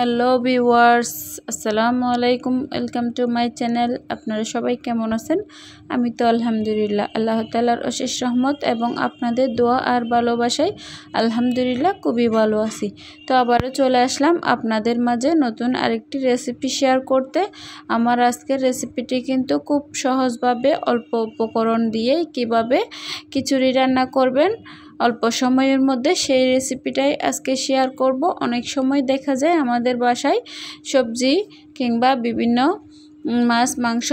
hello viewers আসসালামু আলাইকুম welcome to my channel আপনারা সবাই কেমন আছেন আমি তো আলহামদুলিল্লাহ আল্লাহ তালার অশেষ রহমত এবং আপনাদের দোয়া আর ভালোবাসায় আলহামদুলিল্লাহ খুবই ভালো আছি তো আবারও চলে আসলাম আপনাদের মাঝে নতুন আরেকটি রেসিপি শেয়ার করতে আমার আজকের রেসিপিটি কিন্তু খুব সহজভাবে অল্প উপকরণ দিয়েই কিভাবে খিচুড়ি রান্না করবেন অল্প সময়ের মধ্যে সেই রেসিপিটাই আজকে শেয়ার করব অনেক সময় দেখা যায় আমাদের বাসায় সবজি কিংবা বিভিন্ন মাছ মাংস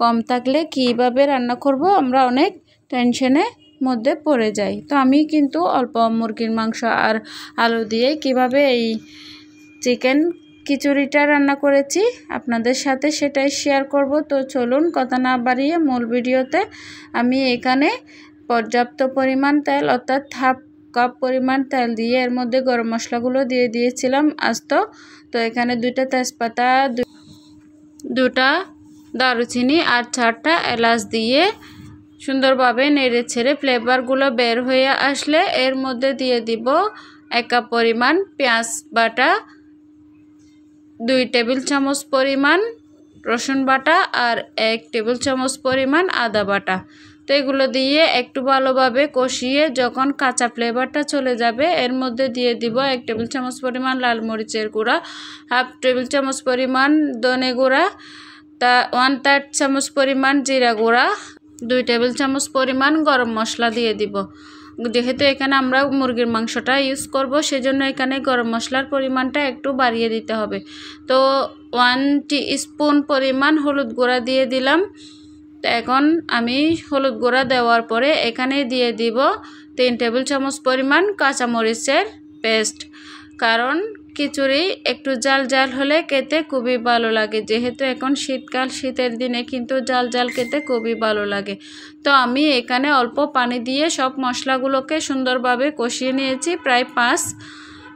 কম থাকলে কিভাবে রান্না করব আমরা অনেক টেনশনে মধ্যে পড়ে যাই তো আমি কিন্তু অল্প মুরগির মাংস আর আলু দিয়ে কিভাবে এই চিকেন খিচুড়িটা রান্না করেছি আপনাদের সাথে সেটাই শেয়ার করব তো চলুন কথা না বাড়িয়ে মূল ভিডিওতে আমি এখানে পর্যাপ্ত পরিমাণ তেল অর্থাৎ হাফ কাপ পরিমাণ তেল দিয়ে এর মধ্যে গরম মশলাগুলো দিয়ে দিয়েছিলাম আস্ত তো এখানে দুইটা তেজপাতা দুটা দারুচিনি আর চারটা এলাচ দিয়ে সুন্দরভাবে নেড়ে ছেড়ে ফ্লেভারগুলো বের হয়ে আসলে এর মধ্যে দিয়ে দিব এক কাপ পরিমাণ পেঁয়াজ বাটা দুই টেবিল চামচ পরিমাণ রসুন বাটা আর এক টেবিল চামচ পরিমাণ আদা বাটা তো এগুলো দিয়ে একটু ভালোভাবে কষিয়ে যখন কাঁচা ফ্লেভারটা চলে যাবে এর মধ্যে দিয়ে দিব এক টেবিল চামচ পরিমাণ লাল মরিচের গুঁড়া হাফ টেবিল চামচ পরিমাণ দনে গুঁড়া তা ওয়ান থার্ড চামচ পরিমাণ জিরা গুঁড়া দুই টেবিল চামচ পরিমাণ গরম মশলা দিয়ে দিব যেহেতু এখানে আমরা মুরগির মাংসটা ইউজ করব সেজন্য এখানে গরম মশলার পরিমাণটা একটু বাড়িয়ে দিতে হবে তো ওয়ান টি স্পুন পরিমাণ হলুদ গুঁড়া দিয়ে দিলাম তো এখন আমি হলুদ গুঁড়া দেওয়ার পরে এখানে দিয়ে দিব তিন টেবিল চামচ পরিমাণ কাঁচামরিচের পেস্ট কারণ খিচুড়ি একটু জাল জাল হলে কেতে খুবই ভালো লাগে যেহেতু এখন শীতকাল শীতের দিনে কিন্তু জাল জাল কেতে খুবই ভালো লাগে তো আমি এখানে অল্প পানি দিয়ে সব মশলাগুলোকে সুন্দরভাবে কষিয়ে নিয়েছি প্রায় পাঁচ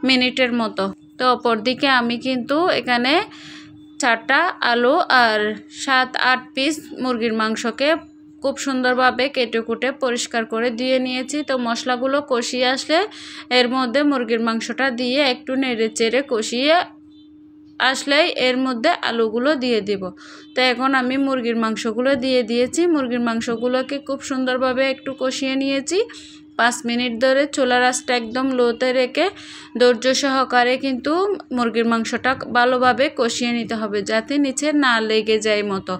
মিনিটের মতো তো অপরদিকে আমি কিন্তু এখানে চারটা আলু আর সাত আট পিস মুরগির মাংসকে খুব সুন্দরভাবে কেটে কুটে পরিষ্কার করে দিয়ে নিয়েছি তো মশলাগুলো কষিয়ে আসলে এর মধ্যে মুরগির মাংসটা দিয়ে একটু নেড়ে চেড়ে কষিয়ে আসলেই এর মধ্যে আলুগুলো দিয়ে দিব তো এখন আমি মুরগির মাংসগুলো দিয়ে দিয়েছি মুরগির মাংসগুলোকে খুব সুন্দরভাবে একটু কষিয়ে নিয়েছি পাঁচ মিনিট ধরে চোলা রাস্তা একদম লোতে রেখে ধৈর্য সহকারে কিন্তু মুরগির মাংসটা ভালোভাবে কষিয়ে নিতে হবে যাতে নিচে না লেগে যায় মতো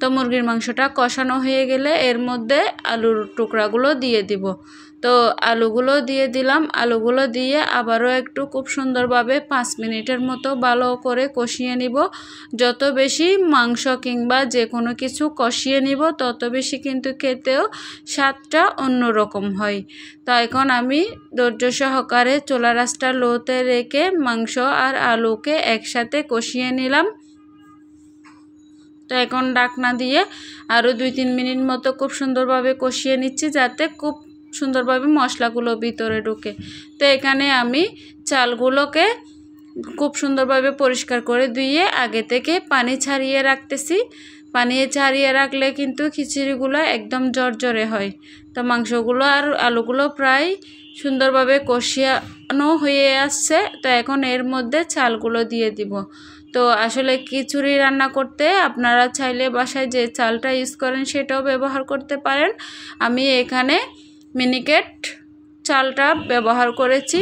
তো মুরগির মাংসটা কষানো হয়ে গেলে এর মধ্যে আলুর টুকরাগুলো দিয়ে দিব তো আলুগুলো দিয়ে দিলাম আলুগুলো দিয়ে আবারও একটু খুব সুন্দরভাবে পাঁচ মিনিটের মতো ভালো করে কষিয়ে নিব যত বেশি মাংস কিংবা যে কোনো কিছু কষিয়ে নিব তত বেশি কিন্তু খেতেও স্বাদটা অন্যরকম হয় তো এখন আমি ধৈর্য সহকারে চোলা রাস্তা লোতে রেখে মাংস আর আলুকে একসাথে কষিয়ে নিলাম তো এখন ডাকনা দিয়ে আরও দুই তিন মিনিট মতো খুব সুন্দরভাবে কষিয়ে নিচ্ছি যাতে খুব সুন্দরভাবে মশলাগুলো ভিতরে ঢুকে তো এখানে আমি চালগুলোকে খুব সুন্দরভাবে পরিষ্কার করে ধুয়ে আগে থেকে পানি ছাড়িয়ে রাখতেছি পানি ছাড়িয়ে রাখলে কিন্তু খিচুড়িগুলো একদম জর্জরে হয় তো মাংসগুলো আর আলুগুলো প্রায় সুন্দরভাবে কষিয়ানো হয়ে আসছে তো এখন এর মধ্যে চালগুলো দিয়ে দিব তো আসলে খিচুড়ি রান্না করতে আপনারা চাইলে বাসায় যে চালটা ইউজ করেন সেটাও ব্যবহার করতে পারেন আমি এখানে মিনিকেট চালটা ব্যবহার করেছি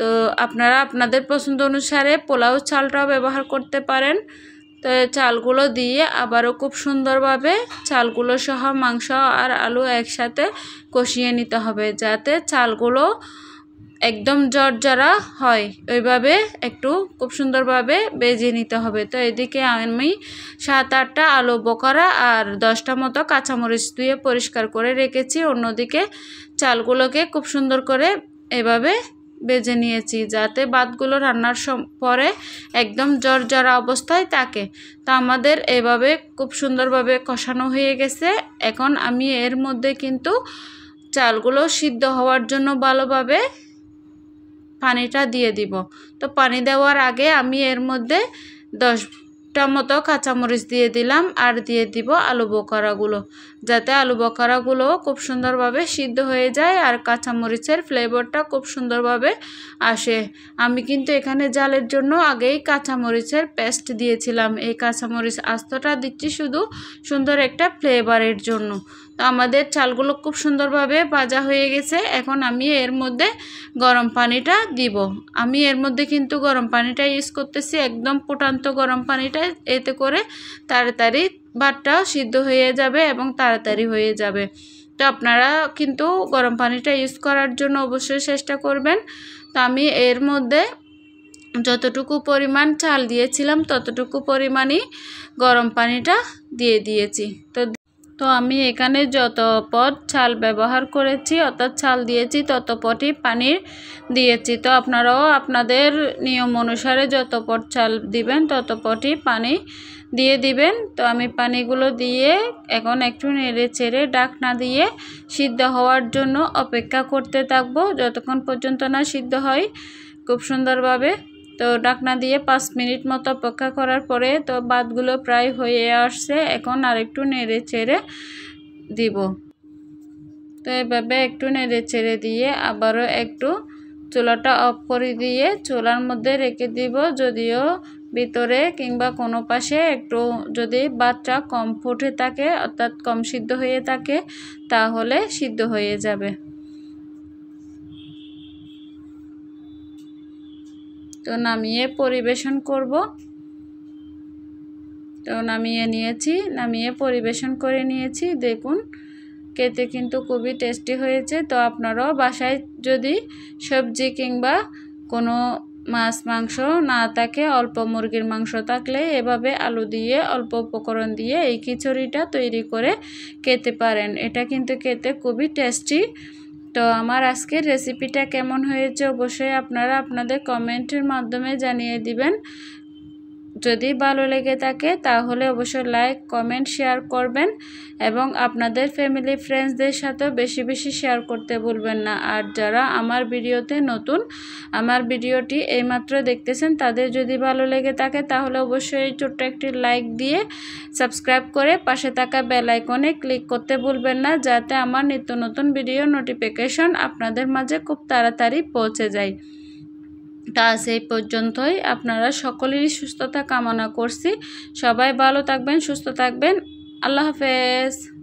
তো আপনারা আপনাদের পছন্দ অনুসারে পোলাও চালটাও ব্যবহার করতে পারেন তো চালগুলো দিয়ে আবারও খুব সুন্দরভাবে চালগুলো সহ মাংস আর আলু একসাথে কষিয়ে নিতে হবে যাতে চালগুলো একদম জর্জরা হয় ওইভাবে একটু খুব সুন্দরভাবে বেজে নিতে হবে তো এদিকে আমি সাত আটটা আলু বোকারা আর দশটা মতো কাঁচামরিচ ধুয়ে পরিষ্কার করে রেখেছি অন্যদিকে চালগুলোকে খুব সুন্দর করে এভাবে বেজে নিয়েছি যাতে বাদগুলো রান্নার পরে একদম জর্জরা অবস্থায় থাকে তা আমাদের এভাবে খুব সুন্দরভাবে কষানো হয়ে গেছে এখন আমি এর মধ্যে কিন্তু চালগুলো সিদ্ধ হওয়ার জন্য ভালোভাবে পানিটা দিয়ে দিব তো পানি দেওয়ার আগে আমি এর মধ্যে দশটা মতো কাঁচামরিচ দিয়ে দিলাম আর দিয়ে দিব আলু বোকারাগুলো যাতে আলু বোকারাগুলো খুব সুন্দরভাবে সিদ্ধ হয়ে যায় আর কাঁচামরিচের ফ্লেভারটা খুব সুন্দরভাবে আসে আমি কিন্তু এখানে জালের জন্য আগেই কাঁচামরিচের পেস্ট দিয়েছিলাম এই কাঁচামরিচ আস্তটা দিচ্ছি শুধু সুন্দর একটা ফ্লেভারের জন্য তো আমাদের চালগুলো খুব সুন্দরভাবে ভাজা হয়ে গেছে এখন আমি এর মধ্যে গরম পানিটা দিব আমি এর মধ্যে কিন্তু গরম পানিটা ইউজ করতেছি একদম ফুটান্ত গরম পানিটা এতে করে তাড়াতাড়ি ভাতটা সিদ্ধ হয়ে যাবে এবং তাড়াতাড়ি হয়ে যাবে তো আপনারা কিন্তু গরম পানিটা ইউজ করার জন্য অবশ্যই চেষ্টা করবেন তো আমি এর মধ্যে যতটুকু পরিমাণ চাল দিয়েছিলাম ততটুকু পরিমাণই গরম পানিটা দিয়ে দিয়েছি তো তো আমি এখানে যত পট ছাল ব্যবহার করেছি অর্থাৎ ছাল দিয়েছি তত পটই পানি দিয়েছি তো আপনারাও আপনাদের নিয়ম অনুসারে যত পট ছাল দিবেন তত পটই পানি দিয়ে দিবেন তো আমি পানিগুলো দিয়ে এখন একটু নেড়ে চেড়ে ডাকনা দিয়ে সিদ্ধ হওয়ার জন্য অপেক্ষা করতে থাকবো যতক্ষণ পর্যন্ত না সিদ্ধ হয় খুব সুন্দরভাবে তো ডাকনা দিয়ে পাঁচ মিনিট মতো অপেক্ষা করার পরে তো বাদগুলো প্রায় হয়ে আসছে এখন আর একটু নেড়ে চেড়ে দিব তো এভাবে একটু নেড়ে চেড়ে দিয়ে আবারও একটু চুলাটা অফ করে দিয়ে চুলার মধ্যে রেখে দিব যদিও ভিতরে কিংবা কোনো পাশে একটু যদি বাচ্চা কম ফুটে থাকে অর্থাৎ কম সিদ্ধ হয়ে থাকে তাহলে সিদ্ধ হয়ে যাবে তো নামিয়ে পরিবেশন করব তো নামিয়ে নিয়েছি নামিয়ে পরিবেশন করে নিয়েছি দেখুন খেতে কিন্তু খুবই টেস্টি হয়েছে তো আপনারাও বাসায় যদি সবজি কিংবা কোনো মাছ মাংস না থাকে অল্প মুরগির মাংস থাকলে এভাবে আলু দিয়ে অল্প উপকরণ দিয়ে এই খিচুড়িটা তৈরি করে খেতে পারেন এটা কিন্তু খেতে খুবই টেস্টি তো আমার আজকের রেসিপিটা কেমন হয়েছে অবশ্যই আপনারা আপনাদের কমেন্টের মাধ্যমে জানিয়ে দিবেন যদি ভালো লেগে থাকে তাহলে অবশ্যই লাইক কমেন্ট শেয়ার করবেন এবং আপনাদের ফ্যামিলি ফ্রেন্ডসদের সাথেও বেশি বেশি শেয়ার করতে ভুলবেন না আর যারা আমার ভিডিওতে নতুন আমার ভিডিওটি এইমাত্র দেখতেছেন তাদের যদি ভালো লেগে থাকে তাহলে অবশ্যই ছোট্ট একটি লাইক দিয়ে সাবস্ক্রাইব করে পাশে থাকা বেল আইকনে ক্লিক করতে ভুলবেন না যাতে আমার নিত্য নতুন ভিডিও নোটিফিকেশন আপনাদের মাঝে খুব তাড়াতাড়ি পৌঁছে যায় তা আজ এই পর্যন্তই আপনারা সকলেরই সুস্থতা কামনা করছি সবাই ভালো থাকবেন সুস্থ থাকবেন আল্লাহ হাফেজ